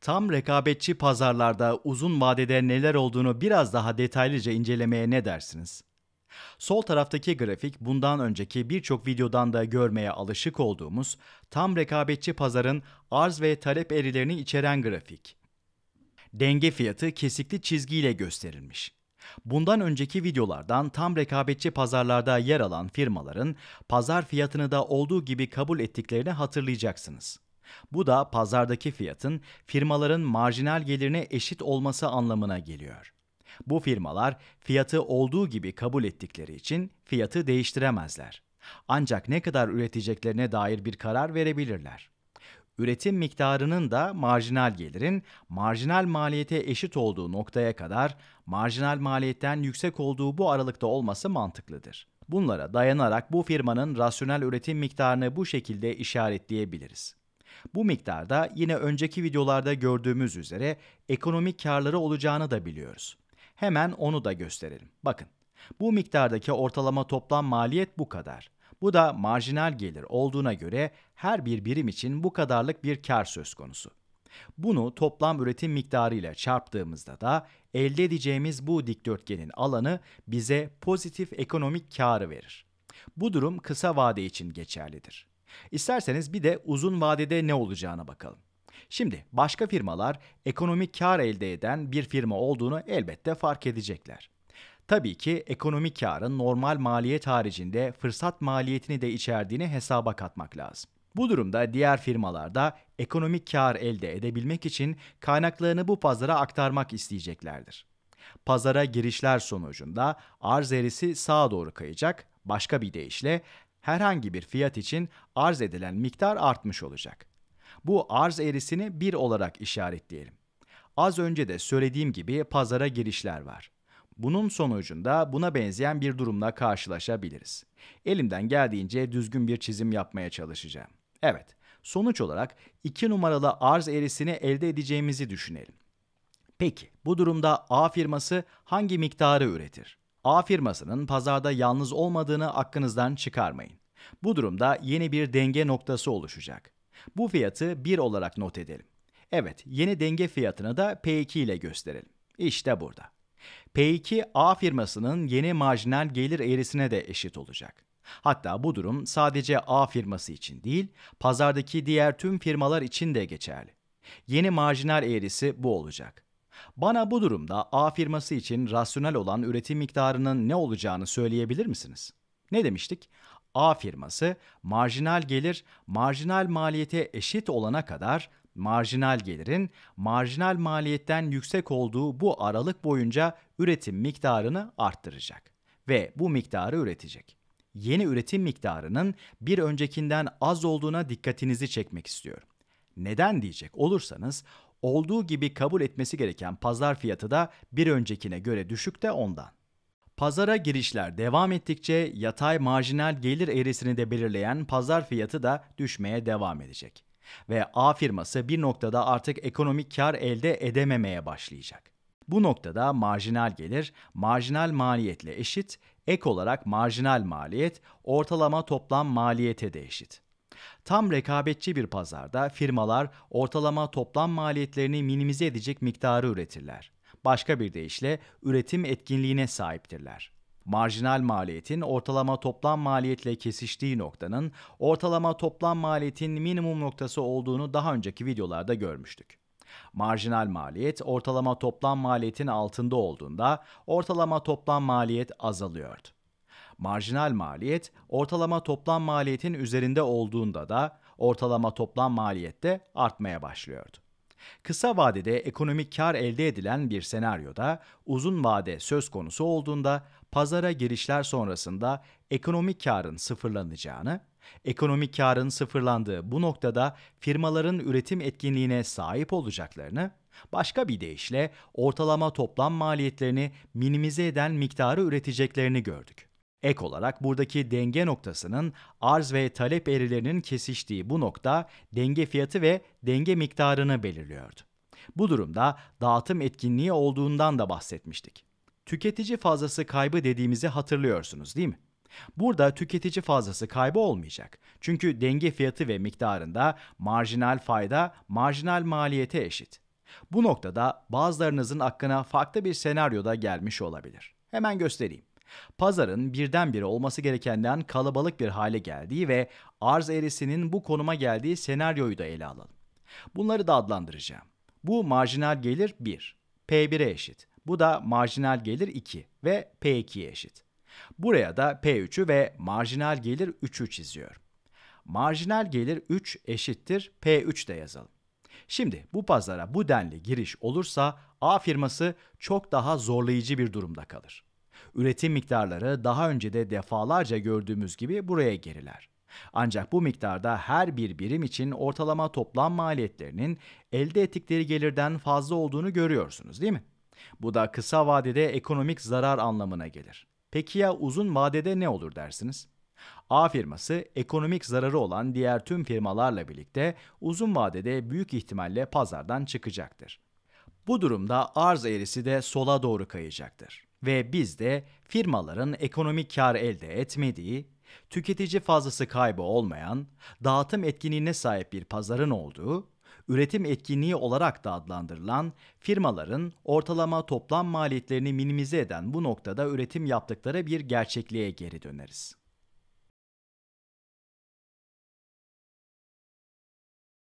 Tam rekabetçi pazarlarda uzun vadede neler olduğunu biraz daha detaylıca incelemeye ne dersiniz? Sol taraftaki grafik bundan önceki birçok videodan da görmeye alışık olduğumuz tam rekabetçi pazarın arz ve talep eğrilerini içeren grafik. Denge fiyatı kesikli çizgiyle gösterilmiş. Bundan önceki videolardan tam rekabetçi pazarlarda yer alan firmaların pazar fiyatını da olduğu gibi kabul ettiklerini hatırlayacaksınız. Bu da pazardaki fiyatın firmaların marjinal gelirine eşit olması anlamına geliyor. Bu firmalar fiyatı olduğu gibi kabul ettikleri için fiyatı değiştiremezler. Ancak ne kadar üreteceklerine dair bir karar verebilirler. Üretim miktarının da marjinal gelirin marjinal maliyete eşit olduğu noktaya kadar marjinal maliyetten yüksek olduğu bu aralıkta olması mantıklıdır. Bunlara dayanarak bu firmanın rasyonel üretim miktarını bu şekilde işaretleyebiliriz. Bu miktarda yine önceki videolarda gördüğümüz üzere ekonomik karları olacağını da biliyoruz. Hemen onu da gösterelim. Bakın, bu miktardaki ortalama toplam maliyet bu kadar. Bu da marjinal gelir olduğuna göre her bir birim için bu kadarlık bir kar söz konusu. Bunu toplam üretim miktarı ile çarptığımızda da elde edeceğimiz bu dikdörtgenin alanı bize pozitif ekonomik karı verir. Bu durum kısa vade için geçerlidir. İsterseniz bir de uzun vadede ne olacağına bakalım. Şimdi başka firmalar ekonomik kar elde eden bir firma olduğunu elbette fark edecekler. Tabii ki ekonomik karın normal maliyet haricinde fırsat maliyetini de içerdiğini hesaba katmak lazım. Bu durumda diğer firmalarda ekonomik kar elde edebilmek için kaynaklarını bu pazara aktarmak isteyeceklerdir. Pazara girişler sonucunda arz eğrisi sağa doğru kayacak, başka bir deyişle herhangi bir fiyat için arz edilen miktar artmış olacak. Bu arz eğrisini 1 olarak işaretleyelim. Az önce de söylediğim gibi pazara girişler var. Bunun sonucunda buna benzeyen bir durumla karşılaşabiliriz. Elimden geldiğince düzgün bir çizim yapmaya çalışacağım. Evet, sonuç olarak 2 numaralı arz eğrisini elde edeceğimizi düşünelim. Peki, bu durumda A firması hangi miktarı üretir? A firmasının pazarda yalnız olmadığını aklınızdan çıkarmayın. Bu durumda yeni bir denge noktası oluşacak. Bu fiyatı 1 olarak not edelim. Evet, yeni denge fiyatını da P2 ile gösterelim. İşte burada. P2 A firmasının yeni marjinal gelir eğrisine de eşit olacak. Hatta bu durum sadece A firması için değil, pazardaki diğer tüm firmalar için de geçerli. Yeni marjinal eğrisi bu olacak. Bana bu durumda A firması için rasyonel olan üretim miktarının ne olacağını söyleyebilir misiniz? Ne demiştik? A firması marjinal gelir marjinal maliyete eşit olana kadar marjinal gelirin marjinal maliyetten yüksek olduğu bu aralık boyunca üretim miktarını arttıracak ve bu miktarı üretecek. Yeni üretim miktarının bir öncekinden az olduğuna dikkatinizi çekmek istiyorum. Neden diyecek olursanız olduğu gibi kabul etmesi gereken pazar fiyatı da bir öncekine göre düşük de ondan. Pazara girişler devam ettikçe yatay marjinal gelir eğrisini de belirleyen pazar fiyatı da düşmeye devam edecek. Ve A firması bir noktada artık ekonomik kar elde edememeye başlayacak. Bu noktada marjinal gelir, marjinal maliyetle eşit, ek olarak marjinal maliyet, ortalama toplam maliyete de eşit. Tam rekabetçi bir pazarda firmalar ortalama toplam maliyetlerini minimize edecek miktarı üretirler. Başka bir deyişle üretim etkinliğine sahiptirler. Marjinal maliyetin ortalama toplam maliyetle kesiştiği noktanın ortalama toplam maliyetin minimum noktası olduğunu daha önceki videolarda görmüştük. Marjinal maliyet ortalama toplam maliyetin altında olduğunda ortalama toplam maliyet azalıyordu. Marjinal maliyet ortalama toplam maliyetin üzerinde olduğunda da ortalama toplam maliyette artmaya başlıyordu. Kısa vadede ekonomik kar elde edilen bir senaryoda uzun vade söz konusu olduğunda pazara girişler sonrasında ekonomik karın sıfırlanacağını, ekonomik karın sıfırlandığı bu noktada firmaların üretim etkinliğine sahip olacaklarını, başka bir deyişle ortalama toplam maliyetlerini minimize eden miktarı üreteceklerini gördük. Ek olarak buradaki denge noktasının arz ve talep eğrilerinin kesiştiği bu nokta denge fiyatı ve denge miktarını belirliyordu. Bu durumda dağıtım etkinliği olduğundan da bahsetmiştik. Tüketici fazlası kaybı dediğimizi hatırlıyorsunuz değil mi? Burada tüketici fazlası kaybı olmayacak. Çünkü denge fiyatı ve miktarında marjinal fayda marjinal maliyete eşit. Bu noktada bazılarınızın aklına farklı bir senaryoda gelmiş olabilir. Hemen göstereyim. Pazarın birdenbire olması gerekenden kalabalık bir hale geldiği ve arz eğrisinin bu konuma geldiği senaryoyu da ele alalım. Bunları da adlandıracağım. Bu marjinal gelir 1, P1'e eşit. Bu da marjinal gelir 2 ve P2'ye eşit. Buraya da P3'ü ve marjinal gelir 3'ü çiziyorum. Marjinal gelir 3 eşittir P3 de yazalım. Şimdi bu pazara bu denli giriş olursa A firması çok daha zorlayıcı bir durumda kalır. Üretim miktarları daha önce de defalarca gördüğümüz gibi buraya geriler. Ancak bu miktarda her bir birim için ortalama toplam maliyetlerinin elde ettikleri gelirden fazla olduğunu görüyorsunuz değil mi? Bu da kısa vadede ekonomik zarar anlamına gelir. Peki ya uzun vadede ne olur dersiniz? A firması ekonomik zararı olan diğer tüm firmalarla birlikte uzun vadede büyük ihtimalle pazardan çıkacaktır. Bu durumda arz eğrisi de sola doğru kayacaktır ve biz de firmaların ekonomik kar elde etmediği, tüketici fazlası kaybı olmayan, dağıtım etkinliğine sahip bir pazarın olduğu, üretim etkinliği olarak da adlandırılan firmaların ortalama toplam maliyetlerini minimize eden bu noktada üretim yaptıkları bir gerçekliğe geri döneriz.